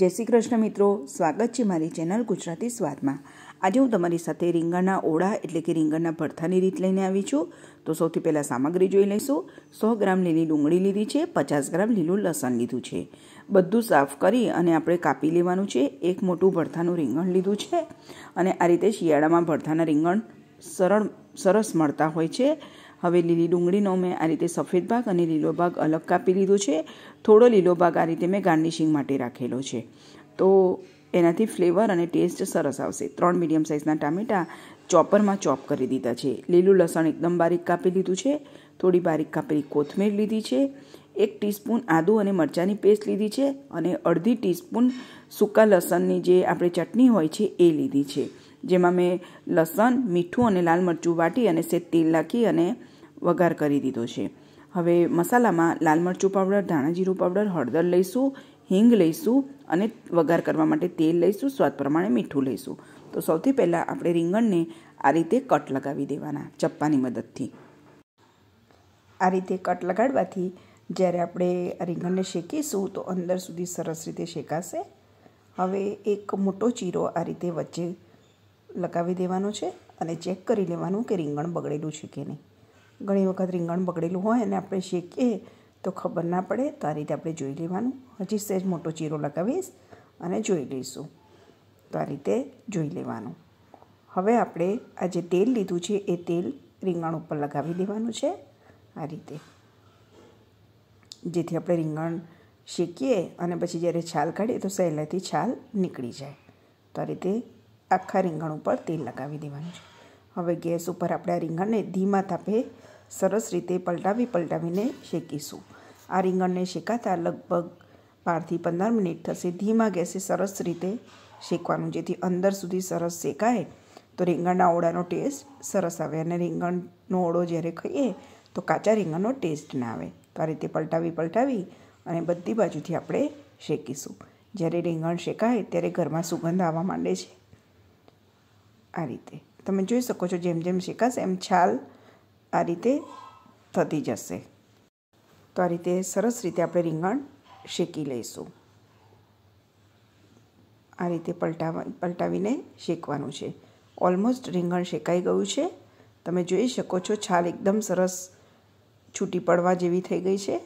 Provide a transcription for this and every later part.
જય શ્રી કૃષ્ણ મિત્રો સ્વાગત છે મારી ચેનલ ગુજરાતી સ્વાદમાં આજે હું તમારી સાથે રીંગણના ઓળા એટલે કે રીંગણના ભરથાની રીત લઈને આવી છું તો સૌથી પહેલાં સામગ્રી જોઈ લઈશું સો ગ્રામ લીલી ડુંગળી લીધી છે પચાસ ગ્રામ લીલું લસણ લીધું છે બધું સાફ કરી અને આપણે કાપી લેવાનું છે એક મોટું ભરથાનું રીંગણ લીધું છે અને આ રીતે શિયાળામાં ભરથાના રીંગણ સરળ સરસ મળતા હોય છે હવે લીલી ડુંગળીનો મેં આ રીતે સફેદ ભાગ અને લીલો ભાગ અલગ કાપી લીધો છે થોડો લીલો ભાગ આ રીતે મેં ગાર્નિશિંગ માટે રાખેલો છે તો એનાથી ફ્લેવર અને ટેસ્ટ સરસ આવશે ત્રણ મીડિયમ સાઇઝના ટામેટાં ચોપરમાં ચોપ કરી દીધા છે લીલું લસણ એકદમ બારીક કાપી લીધું છે થોડી બારીક કાપેલી કોથમીર લીધી છે એક ટીસ્પૂન આદું અને મરચાંની પેસ્ટ લીધી છે અને અડધી ટીસ્પૂન સૂકા લસણની જે આપણે ચટણી હોય છે એ લીધી છે જેમાં મેં લસણ મીઠું અને લાલ મરચું વાટી અને સે તેલ નાખી અને વઘાર કરી દીધો છે હવે મસાલામાં લાલ મરચું પાવડર ધાણા જીરું પાવડર હળદર લઈશું હિંગ લઈશું અને વઘાર કરવા માટે તેલ લઈશું સ્વાદ પ્રમાણે મીઠું લઈશું તો સૌથી પહેલાં આપણે રીંગણને આ રીતે કટ લગાવી દેવાના ચપ્પાની મદદથી આ રીતે કટ લગાડવાથી જ્યારે આપણે રીંગણને શેકીશું તો અંદર સુધી સરસ રીતે શેકાશે હવે એક મોટો ચીરો આ રીતે વચ્ચે લગાવી દેવાનો છે અને ચેક કરી લેવાનું કે રીંગણ બગડેલું છે કે નહીં ઘણી વખત રીંગણ બગડેલું હોય અને આપણે શેકીએ તો ખબર ના પડે તો આ રીતે આપણે જોઈ લેવાનું હજી સહેજ મોટો ચીરો લગાવીશ અને જોઈ લઈશું તો આ રીતે જોઈ લેવાનું હવે આપણે આ જે તેલ લીધું છે એ તેલ રીંગણ ઉપર લગાવી દેવાનું છે આ રીતે જેથી આપણે રીંગણ શેકીએ અને પછી જ્યારે છાલ કાઢીએ તો સહેલાથી છાલ નીકળી જાય તો આ રીતે આખા રીંગણ ઉપર તેલ લગાવી દેવાનું છે હવે ગેસ ઉપર આપણે આ રીંગણને ધીમા તાપે સરસ રીતે પલટાવી પલટાવીને શેકીશું આ રીંગણને શેકાતા લગભગ બારથી પંદર મિનિટ થશે ધીમા ગેસે સરસ રીતે શેકવાનું જેથી અંદર સુધી સરસ શેકાય તો રીંગણના ઓળાનો ટેસ્ટ સરસ આવે અને રીંગણનો ઓળો જ્યારે ખાઈએ તો કાચા રીંગણનો ટેસ્ટ ના આવે તો આ રીતે પલટાવી પલટાવી અને બધી બાજુથી આપણે શેકીશું જ્યારે રીંગણ શેકાય ત્યારે ઘરમાં સુગંધ આવવા માંડે છે આ રીતે તમે જોઈ શકો છો જેમ જેમ શેકાશે એમ છાલ આ રીતે થતી જશે તો આ રીતે સરસ રીતે આપણે રીંગણ શેકી લઈશું આ રીતે પલટાવા પલટાવીને શેકવાનું છે ઓલમોસ્ટ રીંગણ શેકાઈ ગયું છે તમે જોઈ શકો છો છાલ એકદમ સરસ છૂટી પડવા જેવી થઈ ગઈ છે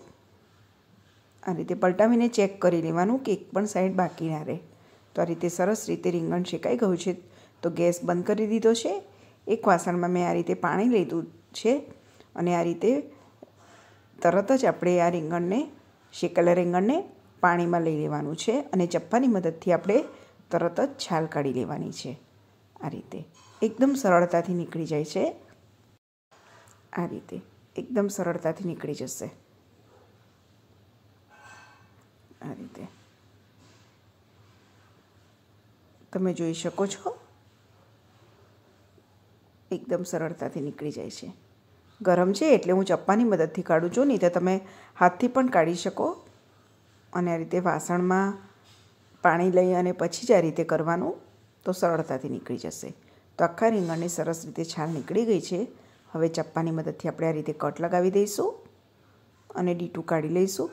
આ રીતે પલટાવીને ચેક કરી લેવાનું કે એક પણ સાઈડ બાકી ના રહે તો આ રીતે સરસ રીતે રીંગણ શેકાઈ ગયું છે તો ગેસ બંધ કરી દીધો છે એક વાસણમાં મેં આ રીતે પાણી લીધું છે અને આ રીતે તરત જ આપણે આ રીંગણને શેકેલા રીંગણને પાણીમાં લઈ લેવાનું છે અને ચપ્પાની મદદથી આપણે તરત જ છાલ કાઢી લેવાની છે આ રીતે એકદમ સરળતાથી નીકળી જાય છે આ રીતે એકદમ સરળતાથી નીકળી જશે આ રીતે તમે જોઈ શકો છો એકદમ સરળતાથી નીકળી જાય છે ગરમ છે એટલે હું ચપ્પાની મદદથી કાઢું છું નહીં તો તમે હાથથી પણ કાઢી શકો અને આ રીતે વાસણમાં પાણી લઈ અને પછી જ આ રીતે કરવાનું તો સરળતાથી નીકળી જશે તો આખા રીંગણની સરસ રીતે છાલ નીકળી ગઈ છે હવે ચપ્પાની મદદથી આપણે આ રીતે કટ લગાવી દઈશું અને ડીટું કાઢી લઈશું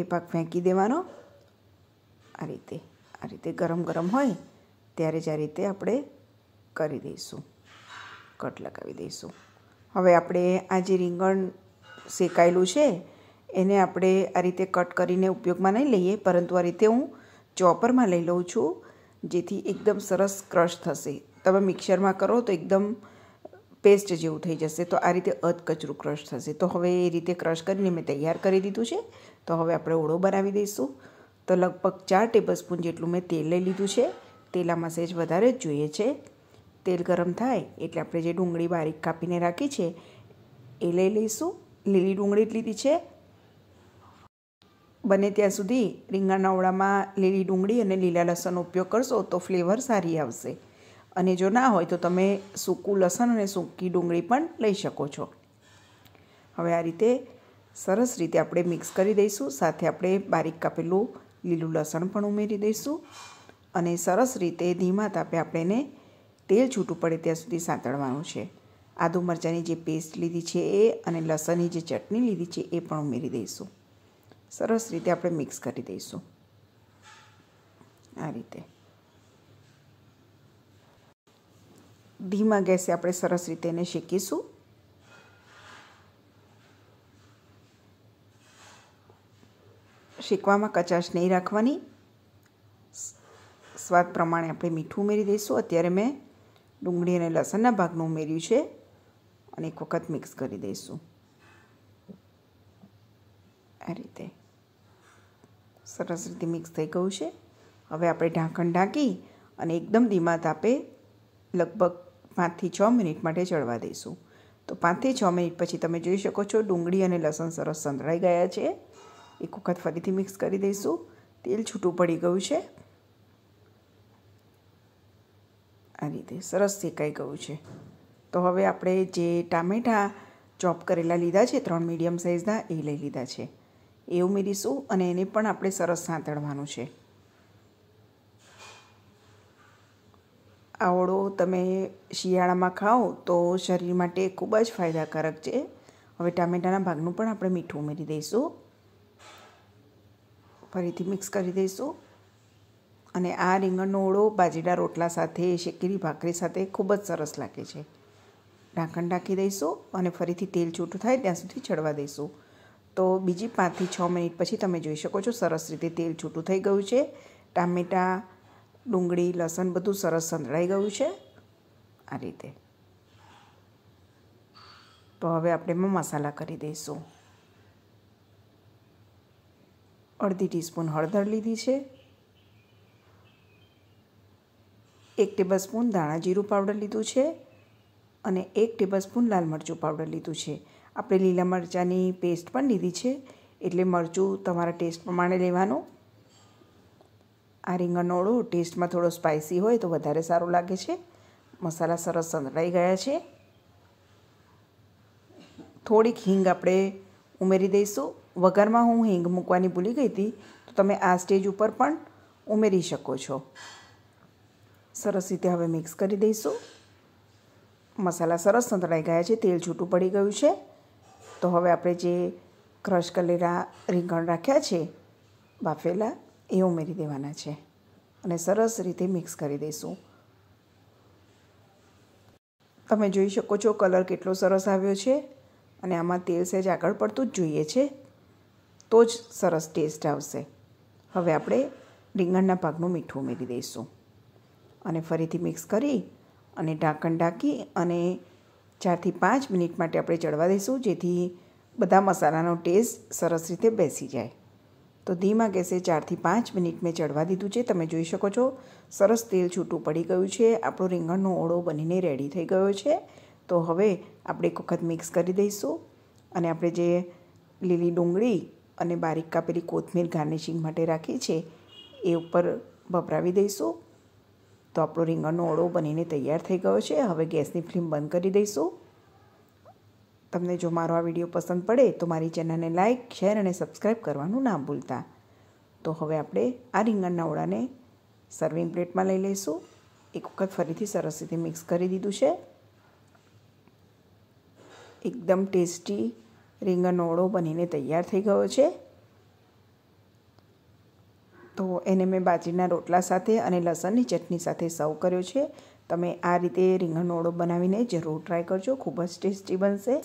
એ પાક ફેંકી દેવાનો આ રીતે આ રીતે ગરમ ગરમ હોય ત્યારે જ આ રીતે આપણે કરી દઈશું કટ લગાવી દઈશું હવે આપણે આ જે રીંગણ શેકાયેલું છે એને આપણે આ રીતે કટ કરીને ઉપયોગમાં નહીં લઈએ પરંતુ આ રીતે હું ચોપરમાં લઈ લઉં છું જેથી એકદમ સરસ ક્રશ થશે તમે મિક્સરમાં કરો તો એકદમ પેસ્ટ જેવું થઈ જશે તો આ રીતે અધકચરું ક્રશ થશે તો હવે એ રીતે ક્રશ કરીને મેં તૈયાર કરી દીધું છે તો હવે આપણે ઓળો બનાવી દઈશું તો લગભગ ચાર ટેબલ સ્પૂન જેટલું મેં તેલ લઈ લીધું છે તેલ આમાં સેજ વધારે જ જોઈએ છે તેલ ગરમ થાય એટલે આપણે જે ડુંગળી બારીક કાપીને રાખી છે એ લઈ લઈશું લીલી ડુંગળી જ લીધી છે બને ત્યાં સુધી રીંગણના ઓળામાં લીલી ડુંગળી અને લીલા લસણનો ઉપયોગ કરશો તો ફ્લેવર સારી આવશે અને જો ના હોય તો તમે સૂકું લસણ અને સૂકી ડુંગળી પણ લઈ શકો છો હવે આ રીતે સરસ રીતે આપણે મિક્સ કરી દઈશું સાથે આપણે બારીક કાપેલું લીલું લસણ પણ ઉમેરી દઈશું અને સરસ રીતે ધીમા તાપે આપણે એને તેલ છૂટું પડે ત્યાં સુધી સાંતળવાનું છે આદુ મરચાંની જે પેસ્ટ લીધી છે એ અને લસણની જે ચટણી લીધી છે એ પણ ઉમેરી દઈશું સરસ રીતે આપણે મિક્સ કરી દઈશું આ રીતે ધીમા ગેસે આપણે સરસ રીતે એને શેકીશું શેકવામાં કચાશ નહીં રાખવાની સ્વાદ પ્રમાણે આપણે મીઠું ઉમેરી દઈશું અત્યારે મેં ડુંગળી અને લસણના ભાગનું ઉમેર્યું છે અને એક વખત મિક્સ કરી દઈશું આ રીતે સરસ રીતે મિક્સ થઈ ગયું છે હવે આપણે ઢાંકણ ઢાંકી અને એકદમ ધીમા તાપે લગભગ પાંચથી છ મિનિટ માટે ચડવા દઈશું તો પાંચથી છ મિનિટ પછી તમે જોઈ શકો છો ડુંગળી અને લસણ સરસ સંતળાઈ ગયા છે એક વખત ફરીથી મિક્સ કરી દઈશું તેલ છૂટું પડી ગયું છે આ રીતે સરસ શેકાઈ ગયું છે તો હવે આપણે જે ટામેટાં ચોપ કરેલા લીધા છે ત્રણ મીડિયમ સાઇઝના એ લઈ લીધા છે એ ઉમેરીશું અને એને પણ આપણે સરસ સાંતળવાનું છે આવડો તમે શિયાળામાં ખાઓ તો શરીર માટે ખૂબ જ ફાયદાકારક છે હવે ટામેટાના ભાગનું પણ આપણે મીઠું ઉમેરી દઈશું ફરીથી મિક્સ કરી દઈશું અને આ રીંગણનો ઓળો બાજરીના રોટલા સાથે શેકેલી ભાખરી સાથે ખૂબ જ સરસ લાગે છે ઢાંકણ ઢાંકી દઈશું અને ફરીથી તેલ છૂટું થાય ત્યાં સુધી ચડવા દઈશું તો બીજી પાંચથી છ મિનિટ પછી તમે જોઈ શકો છો સરસ રીતે તેલ છૂટું થઈ ગયું છે ટામેટાં ડુંગળી લસણ બધું સરસ સંતળાઈ ગયું છે આ રીતે તો હવે આપણે એમાં મસાલા કરી દઈશું અડધી ટીસ્પૂન હળદર લીધી છે એક ટેબલ સ્પૂન ધાણા જીરું પાવડર લીધું છે અને એક ટેબલ લાલ મરચું પાવડર લીધું છે આપણે લીલા મરચાંની પેસ્ટ પણ લીધી છે એટલે મરચું તમારા ટેસ્ટ પ્રમાણે લેવાનું આ રીંગણનો ઓળો ટેસ્ટમાં થોડો સ્પાઇસી હોય તો વધારે સારો લાગે છે મસાલા સરસ સંતળાઈ ગયા છે થોડીક હિંગ આપણે ઉમેરી દઈશું વઘારમાં હું હિંગ મૂકવાની ભૂલી ગઈ હતી તો તમે આ સ્ટેજ ઉપર પણ ઉમેરી શકો છો સરસ રીતે હવે મિક્સ કરી દઈશું મસાલા સરસ સંતળાઈ ગયા છે તેલ છૂટું પડી ગયું છે તો હવે આપણે જે ક્રશ કરેલા રીંગણ રાખ્યા છે બાફેલા એ ઉમેરી દેવાના છે અને સરસ રીતે મિક્સ કરી દઈશું તમે જોઈ શકો છો કલર કેટલો સરસ આવ્યો છે અને આમાં તેલ સહેજ આગળ પડતું જ જોઈએ છે તો જ સરસ ટેસ્ટ આવશે હવે આપણે રીંગણના પાકનું મીઠું ઉમેરી દઈશું અને ફરીથી મિક્સ કરી અને ઢાંકણ ઢાંકી અને ચારથી પાંચ મિનિટ માટે આપણે ચડવા દઈશું જેથી બધા મસાલાનો ટેસ્ટ સરસ રીતે બેસી જાય તો ધીમા ગેસે ચારથી પાંચ મિનિટ મેં ચડવા દીધું છે તમે જોઈ શકો છો સરસ તેલ છૂટું પડી ગયું છે આપણો રીંગણનો ઓળો બનીને રેડી થઈ ગયો છે તો હવે આપણે એક વખત મિક્સ કરી દઈશું અને આપણે જે લીલી ડુંગળી અને બારીક કાપેલી કોથમીર ગાર્નિશિંગ માટે રાખી છે એ ઉપર વપરાવી દઈશું તો આપણો રીંગણનો ઓળો બનીને તૈયાર થઈ ગયો છે હવે ગેસની ફ્લેમ બંધ કરી દઈશું તમને જો મારો આ વિડીયો પસંદ પડે તો મારી ચેનલને લાઇક શેર અને સબસ્ક્રાઈબ કરવાનું ના ભૂલતા તો હવે આપણે આ રીંગણના ઓળાને સર્વિંગ પ્લેટમાં લઈ લઈશું એક વખત ફરીથી સરસ રીતે મિક્સ કરી દીધું છે એકદમ ટેસ્ટી રીંગણનો ઓળો બનીને તૈયાર થઈ ગયો છે તો એને મેં બાજરીના રોટલા સાથે અને લસણની ચટણી સાથે સર્વ કર્યો છે તમે આ રીતે રીંગણ ઓળો બનાવીને જરૂર ટ્રાય કરજો ખૂબ જ ટેસ્ટી બનશે